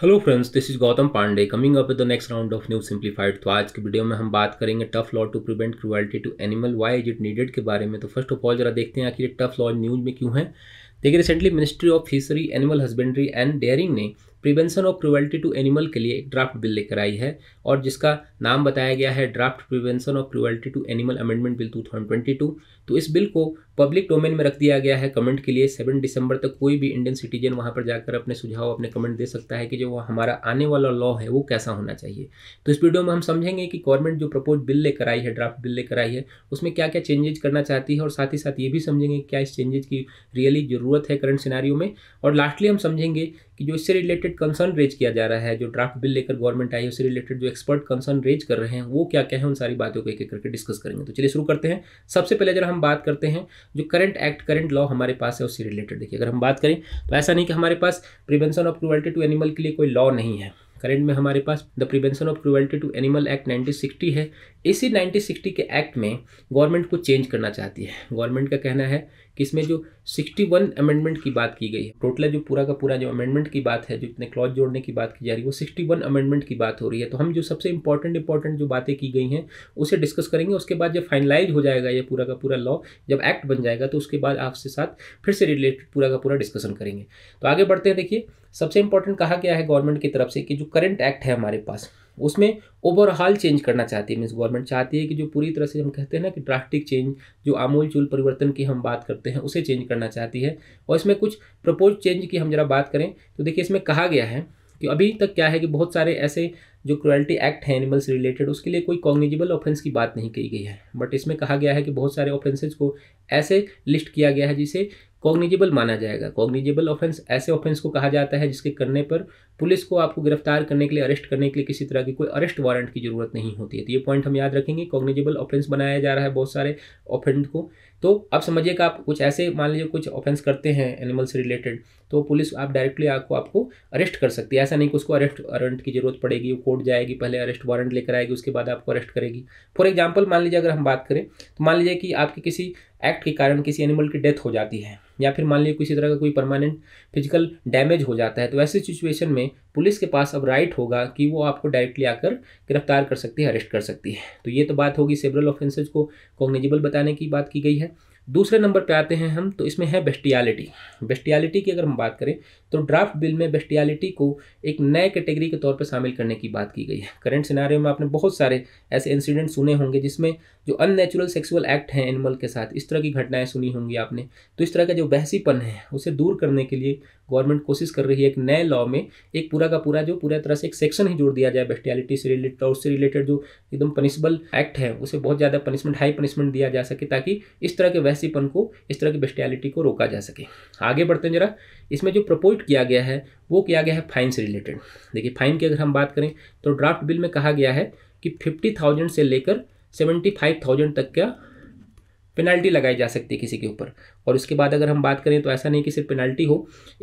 hello friends this is Gautam Pandey coming up with the next round of new simplified तो आज की video में हम बात करेंगे tough law to prevent cruelty to animal why is it needed के बारे में तो फर्स्ट ऑफ ऑल जरा देखते हैं आखिर टफ लॉ न्यूज में क्यों है देखिए recently ministry of fishery animal husbandry and dairying ने prevention of cruelty to animal के लिए एक ड्राफ्ट बिल लेकर आई है और जिसका नाम बताया गया है draft prevention of cruelty to animal amendment bill 2022 तो इस बिल को पब्लिक डोमेन में रख दिया गया है कमेंट के लिए सेवन दिसंबर तक कोई भी इंडियन सिटीजन वहाँ पर जाकर अपने सुझाव अपने कमेंट दे सकता है कि जो हमारा आने वाला लॉ है वो कैसा होना चाहिए तो इस वीडियो में हम समझेंगे कि गवर्नमेंट जो प्रपोज बिल लेकर आई है ड्राफ्ट बिल लेकर आई है उसमें क्या क्या चेंजेज करना चाहती है और साथ ही साथ ये भी समझेंगे क्या इस चेंजेज की रियली जरूरत ज़रूरत है करंट सिनारियों में और लास्टली हम समझेंगे कि जो इससे रिलेटेड कंसर्न रेज किया जा रहा है जो ड्राफ्ट बिल लेकर गवर्नमेंट आई है उससे रिलेटेड जो एक्सपर्ट कंसर्न रेज कर रहे हैं वो क्या क्या है उन सारी बातों को एक एक करके डिस्कस करेंगे तो चलिए शुरू करते हैं सबसे पहले अगर हम बात करते हैं जो करंट एक्ट करंट लॉ हमारे पास है उससे रिलेटेड देखिए अगर हम बात करें तो ऐसा नहीं कि हमारे पास prevention of cruelty to animal के लिए कोई लॉ नहीं है करंट में हमारे पास the prevention of cruelty to animal act nineteen है इसी 1960 के एक्ट में गवर्नमेंट को चेंज करना चाहती है गवर्नमेंट का कहना है कि इसमें जो 61 अमेंडमेंट की बात की गई है टोटल जो पूरा का पूरा जो अमेंडमेंट की बात है जो इतने क्लॉज जोड़ने की बात की जा रही है वो 61 अमेंडमेंट की बात हो रही है तो हम जो सबसे इंपॉर्टेंट इंपॉर्टेंट जो बातें की गई हैं उसे डिस्कस करेंगे उसके बाद जब फाइनलाइज हो जाएगा ये पूरा का पूरा लॉ जब एक्ट बन जाएगा तो उसके बाद आपसे साथ फिर से रिलेटेड पूरा का पूरा डिस्कशन करेंगे तो आगे बढ़ते हैं देखिए सबसे इंपॉर्टेंट कहा गया है गवर्नमेंट की तरफ से कि जो करंट एक्ट है हमारे पास उसमें ओवरऑल चेंज करना चाहती है मीन्स गवर्नमेंट चाहती है कि जो पूरी तरह से हम कहते हैं ना कि ड्राफ्टिक चेंज जो आमूल चूल परिवर्तन की हम बात करते हैं उसे चेंज करना चाहती है और इसमें कुछ प्रपोज चेंज की हम जरा बात करें तो देखिए इसमें कहा गया है कि अभी तक क्या है कि बहुत सारे ऐसे जो क्रुअल्टी एक्ट हैं एनिमल्स रिलेटेड उसके लिए कोई कॉग्निजिबल ऑफेंस की बात नहीं की गई है बट इसमें कहा गया है कि बहुत सारे ऑफेंसेज को ऐसे लिस्ट किया गया है जिसे कॉग्निजेबल माना जाएगा कॉग्निजेबल ऑफेंस ऐसे ऑफेंस को कहा जाता है जिसके करने पर पुलिस को आपको गिरफ्तार करने के लिए अरेस्ट करने के लिए किसी तरह की कोई अरेस्ट वारंट की ज़रूरत नहीं होती है तो ये पॉइंट हम याद रखेंगे कॉग्निजेबल ऑफेंस बनाया जा रहा है बहुत सारे ऑफेंड को तो अब समझिए कि आप कुछ ऐसे मान लीजिए कुछ ऑफेंस करते हैं एनिमल से रिलेटेड तो पुलिस आप डायरेक्टली आपको आपको अरेस्ट कर सकती है ऐसा नहीं कि उसको अरेस्ट वारंट की जरूरत पड़ेगी वो कोर्ट जाएगी पहले अरेस्ट वारंट लेकर आएगी उसके बाद आपको अरेस्ट करेगी फॉर एग्जाम्पल मान लीजिए अगर हम बात करें तो मान लीजिए कि आपके किसी एक्ट के कारण किसी एनिमल की डेथ हो जाती है या फिर मान लीजिए किसी तरह का कोई परमानेंट फिजिकल डैमेज हो जाता है तो ऐसी सिचुएशन में पुलिस के पास अब राइट होगा कि वो आपको डायरेक्टली आकर गिरफ्तार कर सकती है अरेस्ट कर सकती है तो ये तो बात होगी सेवरल ऑफेंसेज को कॉग्निजिबल बताने की बात की गई है दूसरे नंबर पे आते हैं हम तो इसमें है बेस्टियालिटी बेस्टियालिटी की अगर हम बात करें तो ड्राफ्ट बिल में बेस्टियालिटी को एक नए कैटेगरी के तौर पर शामिल करने की बात की गई है करंट सिनारियों में आपने बहुत सारे ऐसे इंसिडेंट सुने होंगे जिसमें जो अननेचुरल सेक्सुअल एक्ट हैं एनिमल के साथ इस तरह की घटनाएं सुनी होंगी आपने तो इस तरह का जो बहसीपन है उसे दूर करने के लिए गवर्नमेंट कोशिश कर रही है एक नए लॉ में एक पूरा का पूरा जो पूरा तरह से एक सेक्शन ही जोड़ दिया जाए बेस्टियालिटी से रिलेटेड और उससे रिलेटेड जो एकदम पनिशबल एक्ट है उसे बहुत ज़्यादा पनिशमेंट हाई पनिशमेंट दिया जा सके ताकि इस तरह के वैसीपन को इस तरह की बेस्टियालिटी को रोका जा सके आगे बढ़ते हैं जरा इसमें जो प्रपोज कंट्रीब्यूट किया गया है वो किया गया है फाइन से रिलेटेड देखिए फाइन की अगर हम बात करें तो ड्राफ्ट बिल में कहा गया है कि फिफ्टी थाउजेंड से लेकर सेवेंटी फाइव थाउजेंड तक का पेनल्टी लगाई जा सकती है किसी के ऊपर और उसके बाद अगर हम बात करें तो ऐसा नहीं कि सिर्फ पेनल्टी हो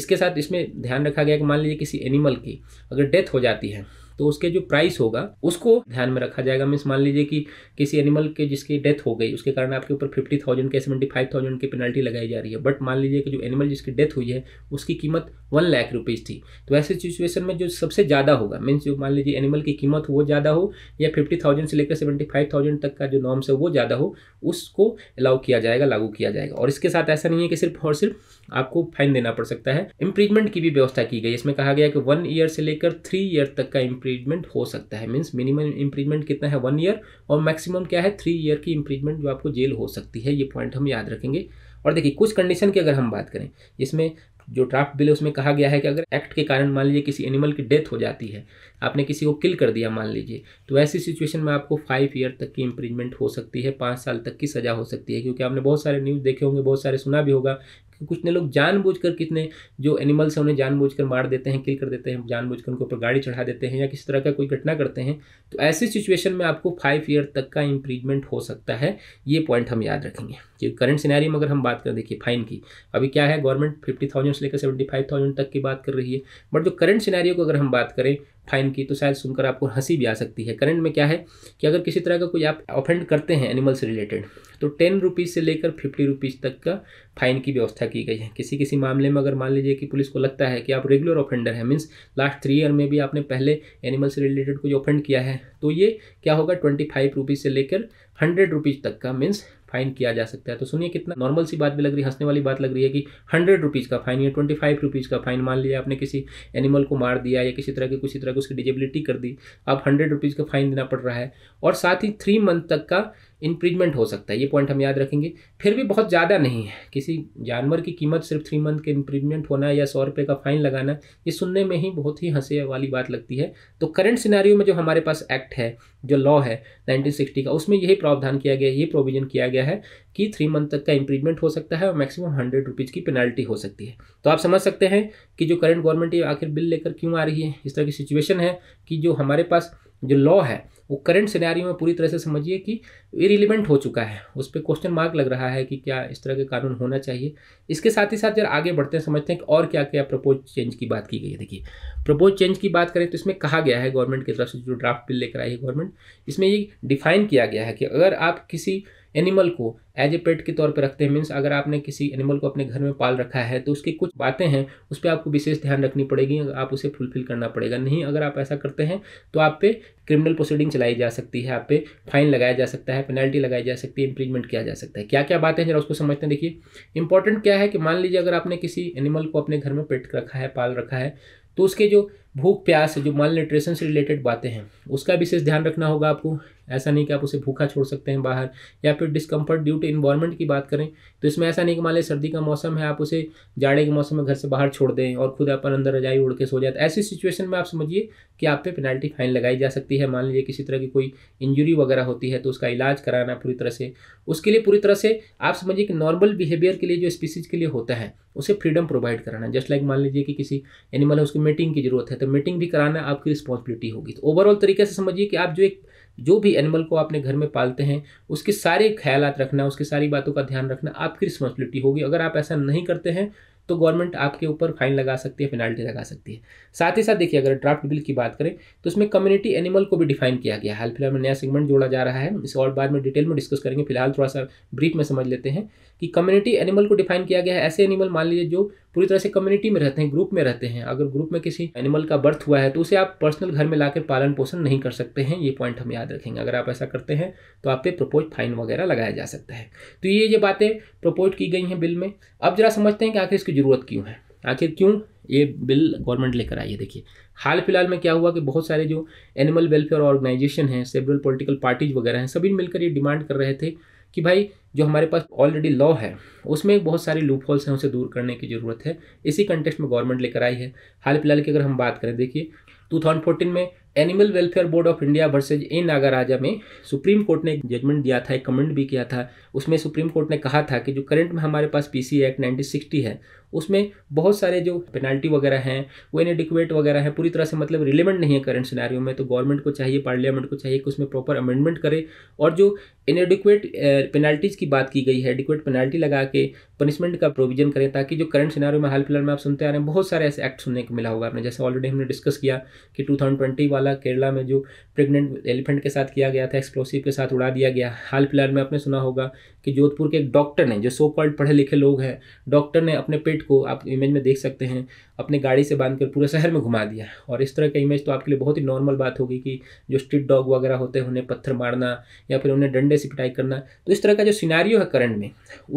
इसके साथ इसमें ध्यान रखा गया कि मान लीजिए किसी एनिमल की अगर डेथ हो जाती है तो उसके जो प्राइस होगा उसको ध्यान में रखा जाएगा मीन्स मान लीजिए कि किसी एनिमल के जिसकी डेथ हो गई उसके कारण आपके ऊपर फिफ्टी थाउजेंड के सेवेंटी फाइव थाउजेंड की पेनल्टी लगाई जा रही है बट मान लीजिए कि जो एनिमल जिसकी डेथ हुई है उसकी कीमत वन लाख रुपीज़ थी तो ऐसे सिचुएशन में जो सबसे ज़्यादा होगा मीन्स जो मान लीजिए एनिमल की कीमत वो ज़्यादा हो या फिफ्टी थाउजेंड से लेकर सेवेंटी फाइव थाउजेंड तक का जो नॉर्म्स है वो ज़्यादा हो उसको अलाउ किया जाएगा लागू किया जाएगा और इसके साथ ऐसा नहीं है कि सिर्फ और सिर्फ आपको फाइन देना पड़ सकता है इम्प्रीजमेंट की भी व्यवस्था की गई इसमें कहा गया कि वन ईयर से लेकर थ्री ईयर तक का इम्प्रीज इम्प्रीजमेंट हो सकता है मीन्स मिनिमम इम्प्रीजमेंट कितना है वन ईयर और मैक्सिमम क्या है थ्री ईयर की इम्प्रीजमेंट जो आपको जेल हो सकती है ये पॉइंट हम याद रखेंगे और देखिए कुछ कंडीशन की अगर हम बात करें इसमें जो ड्राफ्ट बिल है उसमें कहा गया है कि अगर एक्ट के कारण मान लीजिए किसी एनिमल की डेथ हो जाती है आपने किसी को किल कर दिया मान लीजिए तो ऐसी सिचुएशन में आपको फाइव ईयर तक की इम्प्रीजमेंट हो सकती है पाँच साल तक की सज़ा हो सकती है क्योंकि आपने बहुत सारे न्यूज़ देखे होंगे बहुत सारे सुना भी होगा कुछ ने लोग जानबूझकर कितने जो एनिमल्स हैं उन्हें जानबूझकर मार देते हैं किल कर देते हैं जानबूझकर उनके ऊपर गाड़ी चढ़ा देते हैं या किसी तरह का कोई घटना करते हैं तो ऐसी सिचुएशन में आपको फाइव ईयर तक का इंप्रीजमेंट हो सकता है ये पॉइंट हम याद रखेंगे कि करंट सिनारी में अगर हम बात करें देखिए फाइन की अभी क्या है गवर्नमेंट फिफ्टी थाउजेंड से लेकर सेवेंटी फाइव थाउजेंड तक की बात कर रही है बट जो करंट सिनारी को अगर हम बात करें फाइन की तो शायद सुनकर आपको हंसी भी आ सकती है करंट में क्या है कि अगर किसी तरह का कोई आप ऑफेंड करते हैं एनिमल से रिलेटेड तो टेन रुपीज़ से लेकर फिफ्टी रुपीज़ तक का फाइन की व्यवस्था की गई है किसी किसी मामले में अगर मान लीजिए कि पुलिस को लगता है कि आप रेगुलर ऑफेंडर हैं मीन्स लास्ट थ्री ईयर में भी आपने पहले एनिमल से रिलेटेड कुछ ऑफेंड किया है तो ये क्या होगा ट्वेंटी फाइव रुपीज़ से लेकर हंड्रेड रुपीज़ तक का मीन्स फाइन किया जा सकता है तो सुनिए कितना नॉर्मल सी बात भी लग रही है हंसने वाली बात लग रही है कि हंड्रेड रुपीज़ का फाइन या ट्वेंटी फाइव रुपीज़ का फाइन मान लिया आपने किसी एनिमल को मार दिया या किसी तरह की किसी तरह की उसकी डिजेबिलिटी कर दी आप हंड्रेड रुपीज़ का फाइन देना पड़ रहा है और साथ ही थ्री मंथ तक का इंप्रीजमेंट हो सकता है ये पॉइंट हम याद रखेंगे फिर भी बहुत ज़्यादा नहीं है किसी जानवर की कीमत सिर्फ थ्री मंथ के इंप्रीजमेंट होना या सौ रुपये का फाइन लगाना ये सुनने में ही बहुत ही हंसे वाली बात लगती है तो करंट सिनारियो में जो हमारे पास एक्ट है जो लॉ है 1960 का उसमें यही प्रावधान किया गया ये प्रोविजन किया गया है कि थ्री मंथ तक का इंप्रीजमेंट हो सकता है और मैक्सिमम हंड्रेड रुपीज़ की पेनल्टी हो सकती है तो आप समझ सकते हैं कि जो करंट गवर्नमेंट ये आखिर बिल लेकर क्यों आ रही है इस तरह की सिचुएशन है कि जो हमारे पास जो लॉ है वो करंट सिनेरियो में पूरी तरह से समझिए कि इरिलीवेंट हो चुका है उस पर क्वेश्चन मार्क लग रहा है कि क्या इस तरह के कानून होना चाहिए इसके साथ ही साथ जब आगे बढ़ते हैं समझते हैं कि और क्या क्या प्रपोज चेंज की बात की गई है देखिए प्रपोज चेंज की बात करें तो इसमें कहा गया है गवर्नमेंट की तरफ से जो ड्राफ्ट बिल लेकर आई है गवर्नमेंट इसमें ये डिफाइन किया गया है कि अगर आप किसी एनिमल को एज ए पेट के तौर पर रखते हैं मीन्स अगर आपने किसी एनिमल को अपने घर में पाल रखा है तो उसकी कुछ बातें हैं उस पर आपको विशेष ध्यान रखनी पड़ेगी आप उसे फुलफिल करना पड़ेगा नहीं अगर आप ऐसा करते हैं तो आप पे क्रिमिनल प्रोसीडिंग चलाई जा सकती है आप पे फाइन लगाया जा सकता है पेनल्टी लगाई जा सकती है इम्प्लीजमेंट किया जा सकता है क्या क्या बातें जरा उसको समझते हैं देखिए इंपॉर्टेंट क्या है कि मान लीजिए अगर आपने किसी एनिमल को अपने घर में पेट रखा है पाल रखा है तो उसके जो भूख प्यास जो माल न्यूट्रिशन से रिलेटेड बातें हैं उसका विशेष ध्यान रखना होगा आपको ऐसा नहीं कि आप उसे भूखा छोड़ सकते हैं बाहर या फिर डिस्कम्फर्ट ड्यू टू इन्वायरमेंट की बात करें तो इसमें ऐसा नहीं कि मान लें सर्दी का मौसम है आप उसे जाड़े के मौसम में घर से बाहर छोड़ दें और खुद अपन अंदर रजाई उड़ के सो जाए तो ऐसी सिचुएशन में आप समझिए कि आप पे पेनल्टी फाइन लगाई जा सकती है मान लीजिए किसी तरह की कोई इंजरी वगैरह होती है तो उसका इलाज कराना पूरी तरह से उसके लिए पूरी तरह से आप समझिए कि नॉर्मल बिहेवियर के लिए जो स्पीसीज के लिए होता है उसे फ्रीडम प्रोवाइड कराना जस्ट लाइक मान लीजिए कि किसी एनिमल है उसकी मीटिंग की जरूरत है तो मीटिंग भी कराना आपकी रिस्पॉन्सिबिलिटी होगी तो ओवरऑल तरीके से समझिए कि आप जो एक जो भी एनिमल को आपने घर में पालते हैं उसके सारे ख्याल रखना उसकी सारी बातों का ध्यान रखना आपकी रिस्पॉन्सिबिलिटी होगी अगर आप ऐसा नहीं करते हैं तो गवर्नमेंट आपके ऊपर फाइन लगा सकती है पेनाल्टी लगा सकती है साथ ही साथ देखिए अगर ड्राफ्ट बिल की बात करें तो उसमें कम्युनिटी एनिमल को भी डिफाइन किया गया हाल फिलहाल में नया सेगमेंट जोड़ा जा रहा है इसे और बाद में डिटेल में डिस्कस करेंगे फिलहाल थोड़ा सा ब्रीफ में समझ लेते हैं कि कम्युनिटी एनिमल को डिफाइन किया गया है ऐसे एनिमल मान लीजिए जो पूरी तरह से कम्युनिटी में रहते हैं ग्रुप में रहते हैं अगर ग्रुप में किसी एनिमल का बर्थ हुआ है तो उसे आप पर्सनल घर में लाकर पालन पोषण नहीं कर सकते हैं ये पॉइंट हम याद रखेंगे अगर आप ऐसा करते हैं तो आप पे प्रपोज फाइन वगैरह लगाया जा सकता है तो ये ये बातें प्रपोज की गई हैं बिल में अब जरा समझते हैं कि आखिर इसकी ज़रूरत क्यों है आखिर क्यों ये बिल गवर्नमेंट लेकर आई है देखिए हाल फिलहाल में क्या हुआ कि बहुत सारे जो एनिमल वेलफेयर ऑर्गेनाइजेशन हैं सेबरल पॉलिटिकल पार्टीज वगैरह हैं सभी मिलकर ये डिमांड कर रहे थे कि भाई जो हमारे पास ऑलरेडी लॉ है उसमें बहुत सारे लूप होल्स हैं उसे दूर करने की ज़रूरत है इसी कंटेक्स में गवर्नमेंट लेकर आई है हाल फिलहाल की अगर हम बात करें देखिए 2014 में animal welfare board of India versus A Nagaraja में सुप्रीम कोर्ट ने एक जजमेंट दिया था एक कमेंट भी किया था उसमें सुप्रीम कोर्ट ने कहा था कि जो करंट में हमारे पास पीसी एक्ट सिक्सटी है उसमें बहुत सारे जो पेनल्टी वगैरह हैं वो इनडिक्वेट वगैरह हैं पूरी तरह से मतलब रिलेवेंट नहीं है करंट सिनारियों में तो गवर्नमेंट को चाहिए पार्लियामेंट को चाहिए कि उसमें प्रॉपर अमेंडमेंट करे और जो इन एडिकुएट पेनल्टीज़ की बात की गई है एडिक्वेट पेनल्टी लगा के पनिशमेंट का प्रोविजन करें ताकि जो करंट सिनारियों में हाल फिलहाल में आप सुनते आ रहे हैं बहुत सारे ऐसे एक्ट सुनने को मिला होगा आपने जैसे ऑलरेडी हमने डिस्कस किया कि 2020 वाला केरला में जो प्रेग्नेंट एलिफेंट के साथ किया गया था एक्सप्लोसिव के साथ उड़ा दिया गया हाल फिलहाल में आपने सुना होगा कि जोधपुर के एक डॉक्टर ने जो सो कॉल्ड पढ़े लिखे लोग हैं डॉक्टर ने अपने पेट को आप इमेज में देख सकते हैं अपने गाड़ी से बांध कर पूरे शहर में घुमा दिया और इस तरह का इमेज तो आपके लिए बहुत ही नॉर्मल बात होगी कि जो स्ट्रीट डॉग वगैरह होते हैं उन्हें पत्थर मारना या फिर उन्हें डंडे से पिटाई करना तो इस तरह का जो सिनारियो है करंट में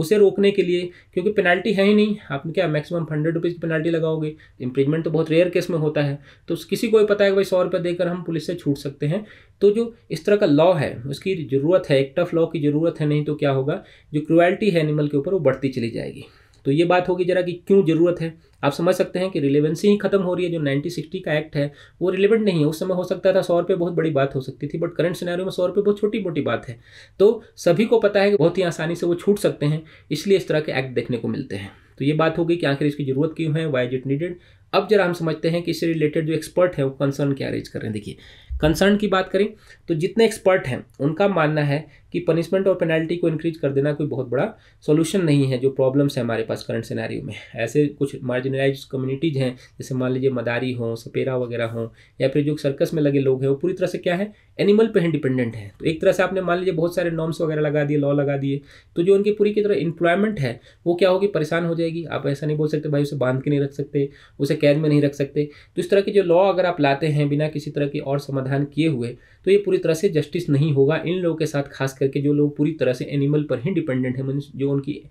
उसे रोकने के लिए क्योंकि पेनल्टी है ही नहीं आप क्या मैक्सिमम हंड्रेड रुपीज़ की पेनल्टी लगाओगे इंप्रीजमेंट तो बहुत रेयर केस में होता है तो किसी को भी पता है कि भाई सौ रुपये देकर हम पुलिस से छूट सकते हैं तो जो इस तरह का लॉ है उसकी ज़रूरत है एक टफ लॉ की ज़रूरत है नहीं तो क्या होगा होगा जो क्रुएल्टी है एनिमल के ऊपर वो बढ़ती चली जाएगी तो ये बात होगी जरा कि क्यों ज़रूरत है आप समझ सकते हैं कि रिलेवेंसी ही खत्म हो रही है जो नाइनटीन सिक्सटी का एक्ट है वो रिलेवेंट नहीं है उस समय हो सकता था सौ रुपये बहुत बड़ी बात हो सकती थी बट करंट सिनेरियो में सौ रुपये बहुत छोटी मोटी बात है तो सभी को पता है कि बहुत ही आसानी से वो छूट सकते हैं इसलिए इस तरह के एक्ट देखने को मिलते हैं तो ये बात होगी कि आखिर इसकी ज़रूरत क्यों है वाई इज इट नीडेड अब जरा हम समझते हैं कि इससे रिलेटेड जो एक्सपर्ट है वो कंसर्न क्या रेज कर रहे हैं देखिए कंसर्न की बात करें तो जितने एक्सपर्ट हैं उनका मानना है कि पनिशमेंट और पेनल्टी को इंक्रीज कर देना कोई बहुत बड़ा सोल्यूशन नहीं है जो प्रॉब्लम्स है हमारे पास करंट सिनारी में ऐसे कुछ मार्जिनलाइज कम्युनिटीज़ हैं जैसे मान लीजिए मदारी हों सपेरा वगैरह हों या फिर जो सर्कस में लगे लोग हैं वो पूरी तरह से क्या है एनिमल पर डिपेंडेंट हैं तो एक तरह से आपने मान लीजिए बहुत सारे नॉर्म्स वगैरह लगा दिए लॉ लगा दिए तो जो उनकी पूरी की तरह इम्प्लॉयमेंट है वो क्या होगी परेशान हो जाएगी आप ऐसा नहीं बोल सकते भाई उसे बांध के नहीं रख सकते उसे कैद में नहीं रख सकते तो इस तरह के जो लॉ अगर आप लाते हैं बिना किसी तरह के और समाधान किए हुए तो ये पूरी तरह से जस्टिस नहीं होगा इन लोगों के साथ खास करके जो लोग पूरी तरह से एनिमल पर ही डिपेंडेंट है जो उनकी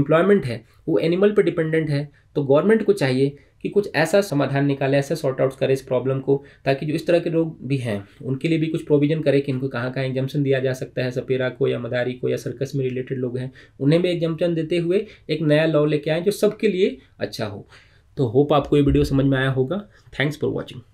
एम्प्लॉयमेंट है वो एनिमल पर डिपेंडेंट है तो गवर्नमेंट को चाहिए कि कुछ ऐसा समाधान निकाले ऐसा सॉर्ट आउट करे इस प्रॉब्लम को ताकि जो इस तरह के लोग भी हैं उनके लिए भी कुछ प्रोविजन करे कि इनको कहाँ कहाँ एग्जाम्पन दिया जा सकता है सपेरा को या मदारी को या सर्कस में रिलेटेड लोग हैं उन्हें भी एग्जाम्पन देते हुए एक नया लॉ लेके आए जो सबके लिए अच्छा हो तो होप आपको ये वीडियो समझ में आया होगा थैंक्स फॉर वॉचिंग